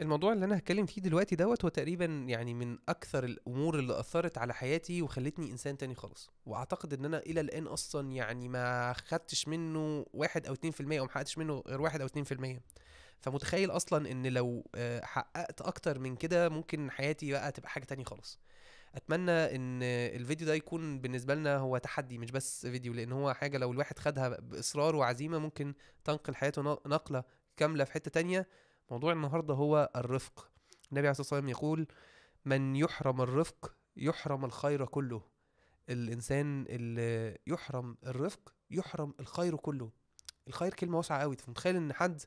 الموضوع اللي انا هتكلم فيه دلوقتي دوت هو تقريبا يعني من اكثر الامور اللي اثرت على حياتي وخلتني انسان تاني خالص واعتقد ان انا الى الان اصلا يعني ما خدتش منه واحد او اتنين في المية او ما حققتش منه غير واحد او اتنين في المية فمتخيل اصلا ان لو آه، حققت اكتر من كده ممكن حياتي بقى تبقى حاجه تانية خالص اتمنى ان الفيديو ده يكون بالنسبه لنا هو تحدي مش بس فيديو لان هو حاجه لو الواحد خدها باصرار وعزيمه ممكن تنقل حياته نقله كامله في حته تانية موضوع النهارده هو الرفق النبي عليه الصلاه والسلام يقول من يحرم الرفق يحرم الخير كله الانسان اللي يحرم الرفق يحرم الخير كله الخير كلمه واسعه قوي فمتخيل ان حد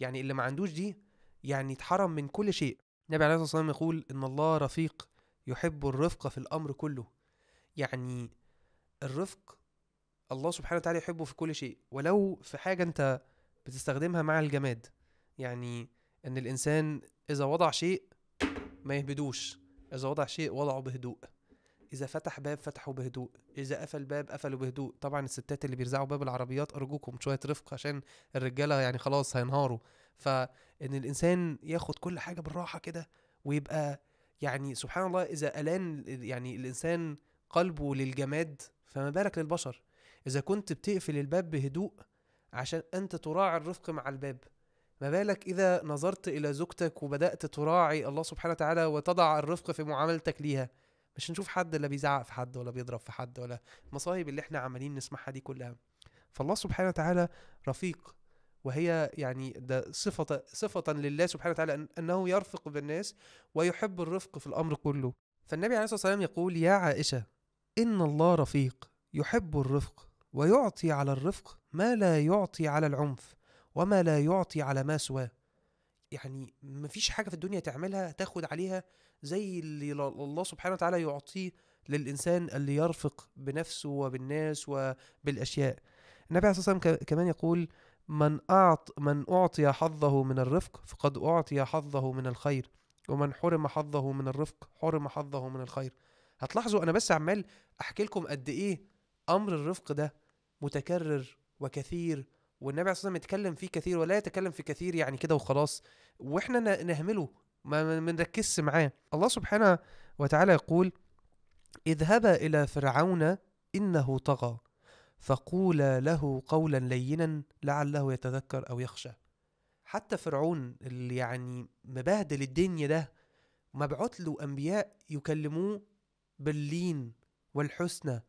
يعني اللي ما عندوش دي يعني اتحرم من كل شيء النبي عليه الصلاه والسلام يقول ان الله رفيق يحب الرفق في الامر كله يعني الرفق الله سبحانه وتعالى يحبه في كل شيء ولو في حاجه انت بتستخدمها مع الجماد يعني ان الانسان اذا وضع شيء ما يهبدوش اذا وضع شيء وضعه بهدوء اذا فتح باب فتحه بهدوء اذا قفل باب قفله بهدوء طبعا الستات اللي بيرزعوا باب العربيات ارجوكم شويه رفق عشان الرجاله يعني خلاص هينهاروا فان الانسان ياخد كل حاجه بالراحه كده ويبقى يعني سبحان الله اذا الان يعني الانسان قلبه للجماد فما بالك للبشر اذا كنت بتقفل الباب بهدوء عشان انت تراعي الرفق مع الباب ما بالك إذا نظرت إلى زوجتك وبدأت تراعي الله سبحانه وتعالى وتضع الرفق في معاملتك ليها مش هنشوف حد لا بيزعق في حد ولا بيضرب في حد ولا المصايب اللي احنا عمالين نسمعها دي كلها فالله سبحانه وتعالى رفيق وهي يعني ده صفة صفة لله سبحانه وتعالى أنه يرفق بالناس ويحب الرفق في الأمر كله فالنبي عليه الصلاة والسلام يقول يا عائشة إن الله رفيق يحب الرفق ويعطي على الرفق ما لا يعطي على العنف وما لا يعطي على ما سواه يعني مفيش حاجة في الدنيا تعملها تاخد عليها زي اللي الله سبحانه وتعالى يعطيه للإنسان اللي يرفق بنفسه وبالناس وبالأشياء النبي عليه الصلاة والسلام كمان يقول من أعط من أعطي حظه من الرفق فقد أعطي حظه من الخير ومن حرم حظه من الرفق حرم حظه من الخير هتلاحظوا أنا بس عمال أحكي لكم قد إيه أمر الرفق ده متكرر وكثير والنبي عليه الصلاه والسلام يتكلم فيه كثير ولا يتكلم في كثير يعني كده وخلاص واحنا نهمله ما بنركزش معاه الله سبحانه وتعالى يقول اذهبا الى فرعون انه طغى فقولا له قولا لينا لعله يتذكر او يخشى حتى فرعون اللي يعني مبهدل الدنيا ده مبعوت له انبياء يكلموه باللين والحسنى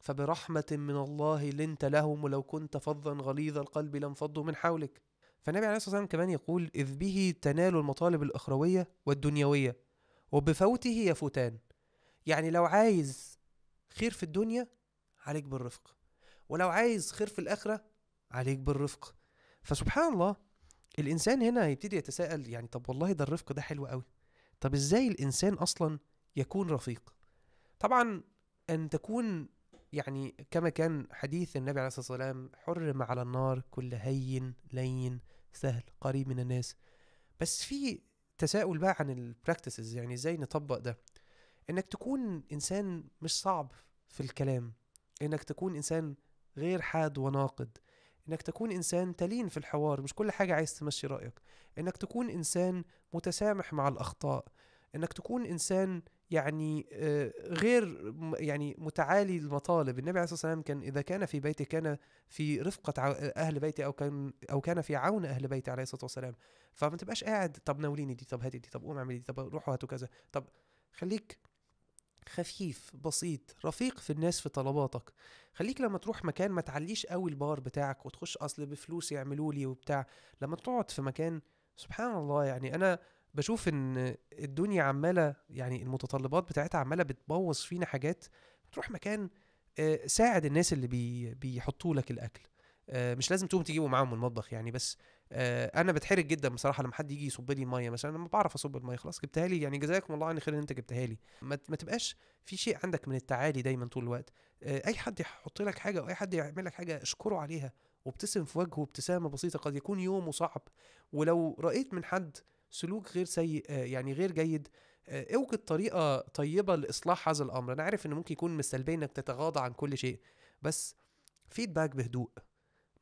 فبرحمة من الله لنت لهم ولو كنت فظا غليظ القلب لانفضوا من حولك فالنبي عليه الصلاة والسلام كمان يقول إذ به تنال المطالب الأخروية والدنيوية وبفوته يفوتان يعني لو عايز خير في الدنيا عليك بالرفق ولو عايز خير في الآخرة عليك بالرفق فسبحان الله الإنسان هنا هيبتدي يتساءل يعني طب والله ده الرفق ده حلو قوي طب إزاي الإنسان أصلا يكون رفيق طبعا أن تكون يعني كما كان حديث النبي عليه الصلاة والسلام حرم على النار كل هين لين سهل قريب من الناس بس في تساؤل بقى عن البراكتسز يعني ازاي نطبق ده انك تكون انسان مش صعب في الكلام انك تكون انسان غير حاد وناقد انك تكون انسان تلين في الحوار مش كل حاجه عايز تمشي رايك انك تكون انسان متسامح مع الاخطاء انك تكون انسان يعني آه، غير يعني متعالي المطالب النبي عليه الصلاه والسلام كان اذا كان في بيته كان في رفقه اهل بيته او كان او كان في عون اهل بيته عليه الصلاه والسلام فما تبقاش قاعد طب ناوليني دي طب هاتي دي طب قوم اعملي دي طب روحوا هاتوا كذا طب خليك خفيف بسيط رفيق في الناس في طلباتك خليك لما تروح مكان ما تعليش قوي البار بتاعك وتخش اصل بفلوس يعملوا لي وبتاع لما تقعد في مكان سبحان الله يعني انا بشوف ان الدنيا عماله يعني المتطلبات بتاعتها عماله بتبوظ فينا حاجات تروح مكان آه، ساعد الناس اللي بي بيحطوا لك الاكل آه، مش لازم تقوم تجيبه معاهم من المطبخ يعني بس آه، انا بتحرج جدا بصراحه لما حد يجي يصب لي الميه مثلا ما بعرف اصب الميه خلاص جبتها لي يعني جزاكم الله عن خير ان انت جبتها لي ما تبقاش في شيء عندك من التعالي دايما طول الوقت اي حد يحط لك حاجه او اي حد يعمل لك حاجه اشكره عليها وابتسم في وجهه ابتسامه بسيطه قد يكون يومه صعب ولو رأيت من حد سلوك غير سيء آه، يعني غير جيد آه، اوجد طريقه طيبه لاصلاح هذا الامر انا عارف ان ممكن يكون من السلبيه انك تتغاضى عن كل شيء بس فيدباك بهدوء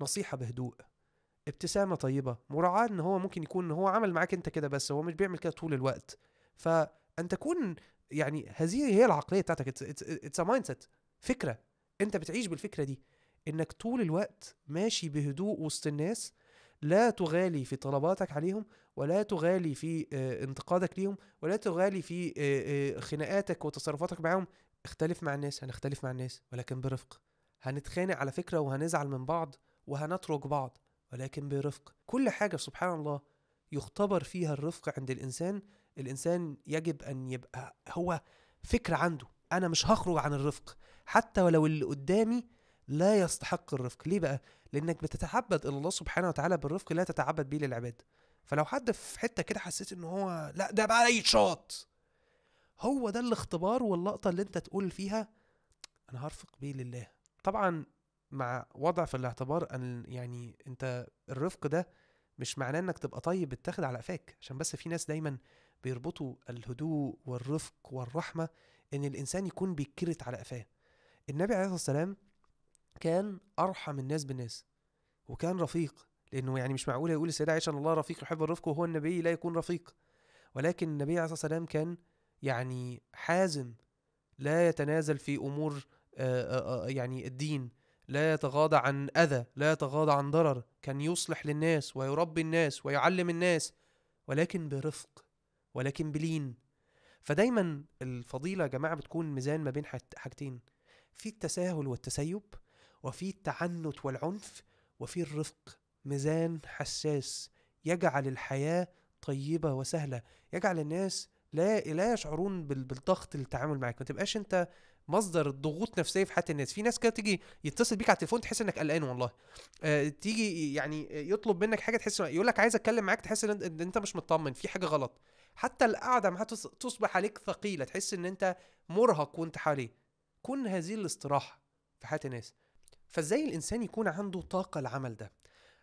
نصيحه بهدوء ابتسامه طيبه مراعاه ان هو ممكن يكون هو عمل معاك انت كده بس هو مش بيعمل كده طول الوقت فان تكون يعني هذه هي العقليه بتاعتك اتس مايند سيت فكره انت بتعيش بالفكره دي انك طول الوقت ماشي بهدوء وسط الناس لا تغالي في طلباتك عليهم ولا تغالي في آه، انتقادك ليهم ولا تغالي في آه، آه، خناقاتك وتصرفاتك معاهم اختلف مع الناس هنختلف مع الناس ولكن برفق هنتخانق على فكرة وهنزعل من بعض وهنترك بعض ولكن برفق كل حاجة سبحان الله يختبر فيها الرفق عند الإنسان الإنسان يجب أن يبقى هو فكرة عنده أنا مش هخرج عن الرفق حتى ولو اللي قدامي لا يستحق الرفق ليه بقى لانك بتتعبد الى الله سبحانه وتعالى بالرفق لا تتعبد بيه للعباد فلو حد في حته كده حسيت ان هو لا ده بقى اي شاط هو ده الاختبار واللقطه اللي انت تقول فيها انا هرفق بيه لله طبعا مع وضع في الاعتبار ان يعني انت الرفق ده مش معناه انك تبقى طيب بتاخد على قفاك عشان بس في ناس دايما بيربطوا الهدوء والرفق والرحمه ان الانسان يكون بيتكرت على قفاه النبي عليه الصلاه والسلام كان ارحم الناس بالناس وكان رفيق لانه يعني مش معقول يقول السيدة عائشة ان الله رفيق يحب الرفق وهو النبي لا يكون رفيق ولكن النبي عليه الصلاة والسلام كان يعني حازم لا يتنازل في امور آه، آه، آه، يعني الدين لا يتغاضى عن اذى لا يتغاضى عن ضرر كان يصلح للناس ويربي الناس ويعلم الناس ولكن برفق ولكن بلين فدايما الفضيله يا جماعه بتكون ميزان ما بين حاجتين في التساهل والتسيب وفي التعنت والعنف وفي الرفق ميزان حساس يجعل الحياة طيبة وسهلة يجعل الناس لا لا يشعرون بالضغط التعامل معاك ما تبقاش انت مصدر ضغوط نفسيه في حياه الناس في ناس كده تيجي يتصل بيك على التليفون تحس انك قلقان والله آه تيجي يعني يطلب منك حاجه تحس يقول لك عايز اتكلم معاك تحس ان انت مش مطمن في حاجه غلط حتى القعده معاه تصبح عليك ثقيله تحس ان انت مرهق وانت حواليه كن هذه الاستراحه في حياه الناس فازاي الانسان يكون عنده طاقه العمل ده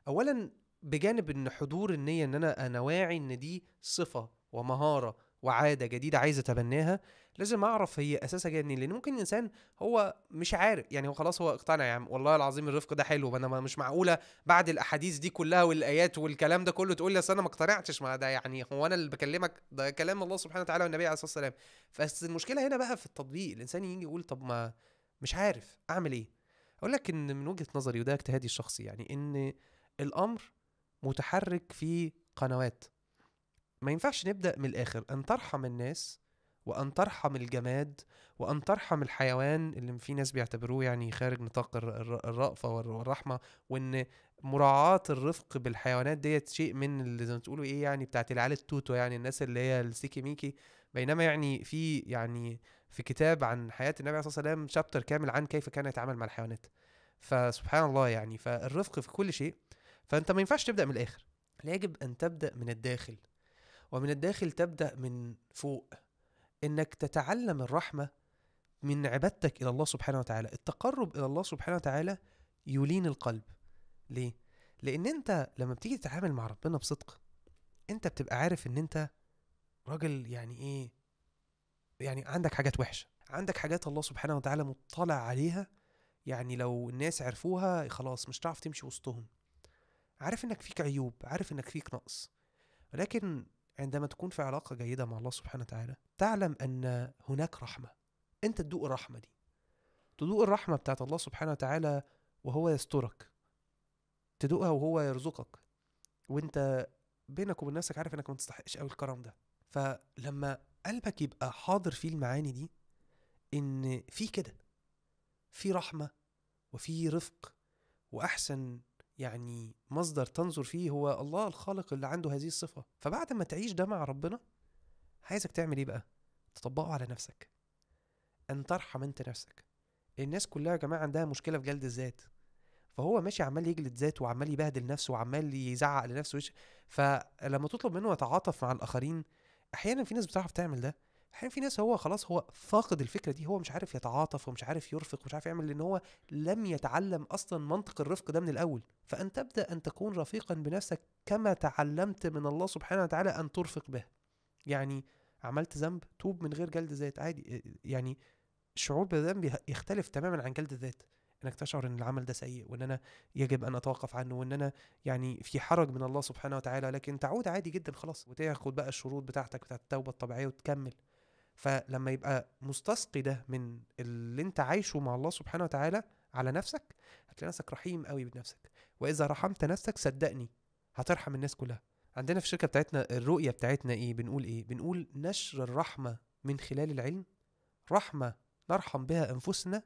اولا بجانب ان حضور النيه ان انا انا واعي ان دي صفه ومهاره وعاده جديده عايز اتبناها لازم اعرف هي اساسها جايه منين لان ممكن الانسان هو مش عارف يعني هو خلاص هو اقتنع يا عم والله العظيم الرفق ده حلو انا مش معقوله بعد الاحاديث دي كلها والايات والكلام ده كله تقول لي اصل انا ما اقتنعتش ما ده يعني هو انا اللي بكلمك ده كلام الله سبحانه وتعالى والنبي عليه الصلاه والسلام فالمشكله هنا بقى في التطبيق الانسان يجي يقول طب ما مش عارف اعمل ايه اقول لك ان من وجهه نظري وده اجتهادي الشخصي يعني ان الامر متحرك في قنوات ما ينفعش نبدا من الاخر ان ترحم الناس وان ترحم الجماد وان ترحم الحيوان اللي في ناس بيعتبروه يعني خارج نطاق الرأفة والرحمة وان مراعاة الرفق بالحيوانات ديت شيء من اللي زي ما تقولوا ايه يعني بتاعت العيال التوتو يعني الناس اللي هي السيكي ميكي بينما يعني في يعني في كتاب عن حياه النبي عليه الصلاه والسلام شابتر كامل عن كيف كان يتعامل مع الحيوانات فسبحان الله يعني فالرفق في كل شيء فانت ما ينفعش تبدا من الاخر لا يجب ان تبدا من الداخل ومن الداخل تبدا من فوق انك تتعلم الرحمه من عبادتك الى الله سبحانه وتعالى التقرب الى الله سبحانه وتعالى يلين القلب ليه لان انت لما بتيجي تتعامل مع ربنا بصدق انت بتبقى عارف ان انت راجل يعني ايه يعني عندك حاجات وحشه عندك حاجات الله سبحانه وتعالى مطلع عليها يعني لو الناس عرفوها خلاص مش هتعرف تمشي وسطهم عارف انك فيك عيوب عارف انك فيك نقص ولكن عندما تكون في علاقه جيده مع الله سبحانه وتعالى تعلم ان هناك رحمه انت تدوق الرحمه دي تدوق الرحمه بتاعت الله سبحانه وتعالى وهو يسترك تدوقها وهو يرزقك وانت بينك وبين نفسك عارف انك ما تستحقش قوي الكرم ده فلما قلبك يبقى حاضر فيه المعاني دي ان في كده في رحمه وفي رفق واحسن يعني مصدر تنظر فيه هو الله الخالق اللي عنده هذه الصفه فبعد ما تعيش ده مع ربنا عايزك تعمل ايه بقى تطبقه على نفسك ان ترحم انت نفسك الناس كلها يا جماعه عندها مشكله في جلد الذات فهو ماشي عمال يجلد ذاته وعمال يبهدل نفسه وعمال يزعق لنفسه فلما تطلب منه يتعاطف مع الاخرين احيانا في ناس بتعرف تعمل ده احيانا في ناس هو خلاص هو فاقد الفكره دي هو مش عارف يتعاطف ومش عارف يرفق ومش عارف يعمل لان هو لم يتعلم اصلا منطق الرفق ده من الاول فان تبدا ان تكون رفيقا بنفسك كما تعلمت من الله سبحانه وتعالى ان ترفق به يعني عملت ذنب توب من غير جلد ذات عادي يعني شعور بالذنب يختلف تماما عن جلد الذات انك تشعر ان العمل ده سيء وان انا يجب ان اتوقف عنه وان انا يعني في حرج من الله سبحانه وتعالى لكن تعود عادي جدا خلاص وتاخد بقى الشروط بتاعتك بتاعت التوبه الطبيعيه وتكمل فلما يبقى مستسقي ده من اللي انت عايشه مع الله سبحانه وتعالى على نفسك هتلاقي نفسك رحيم قوي بنفسك واذا رحمت نفسك صدقني هترحم الناس كلها عندنا في الشركه بتاعتنا الرؤيه بتاعتنا ايه بنقول ايه بنقول نشر الرحمه من خلال العلم رحمه نرحم بها انفسنا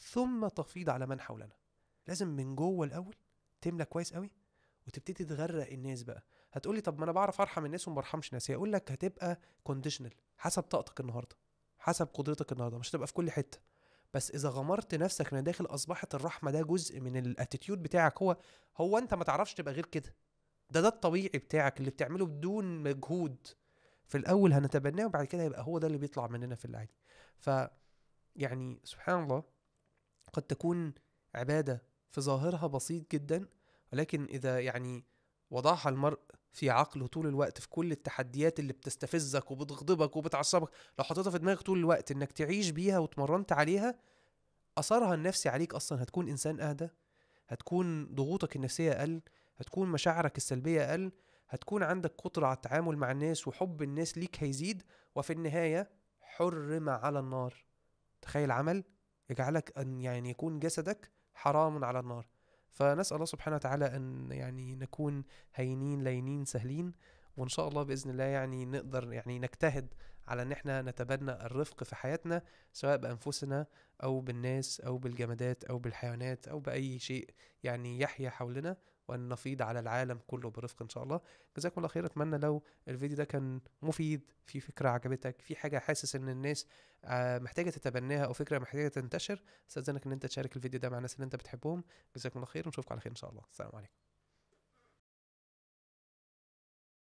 ثم تفيض على من حولنا لازم من جوه الاول تملى كويس قوي وتبتدي تغرق الناس بقى هتقولي طب ما انا بعرف ارحم الناس وما برحمش ناس هيقول لك هتبقى كونديشنال حسب طاقتك النهارده حسب قدرتك النهارده مش هتبقى في كل حته بس اذا غمرت نفسك من داخل اصبحت الرحمه ده جزء من الاتيتيود بتاعك هو هو انت ما تعرفش تبقى غير كده ده ده الطبيعي بتاعك اللي بتعمله بدون مجهود في الاول هنتبناه وبعد كده هيبقى هو ده اللي بيطلع مننا في العادي ف يعني سبحان الله قد تكون عبادة في ظاهرها بسيط جدا ولكن إذا يعني وضعها المرء في عقله طول الوقت في كل التحديات اللي بتستفزك وبتغضبك وبتعصبك لو حطيتها في دماغك طول الوقت انك تعيش بيها وتمرنت عليها اثرها النفسي عليك اصلا هتكون انسان اهدى هتكون ضغوطك النفسيه اقل هتكون مشاعرك السلبيه اقل هتكون عندك قدره على التعامل مع الناس وحب الناس ليك هيزيد وفي النهايه حرم على النار تخيل عمل يجعلك أن يعني يكون جسدك حرام على النار فنسأل الله سبحانه وتعالى أن يعني نكون هينين لينين سهلين وإن شاء الله بإذن الله يعني نقدر يعني نجتهد على إن إحنا نتبنى الرفق في حياتنا سواء بأنفسنا أو بالناس أو بالجمادات أو بالحيوانات أو بأي شيء يعني يحيا حولنا وأن نفيض على العالم كله برفق إن شاء الله جزاكم الله خير أتمنى لو الفيديو ده كان مفيد في فكرة عجبتك في حاجة حاسس إن الناس آه، محتاجة تتبناها أو فكرة محتاجة تنتشر استأذنك إن أنت تشارك الفيديو ده مع الناس اللي أنت بتحبهم جزاكم الله خير ونشوفكم على خير إن شاء الله السلام عليكم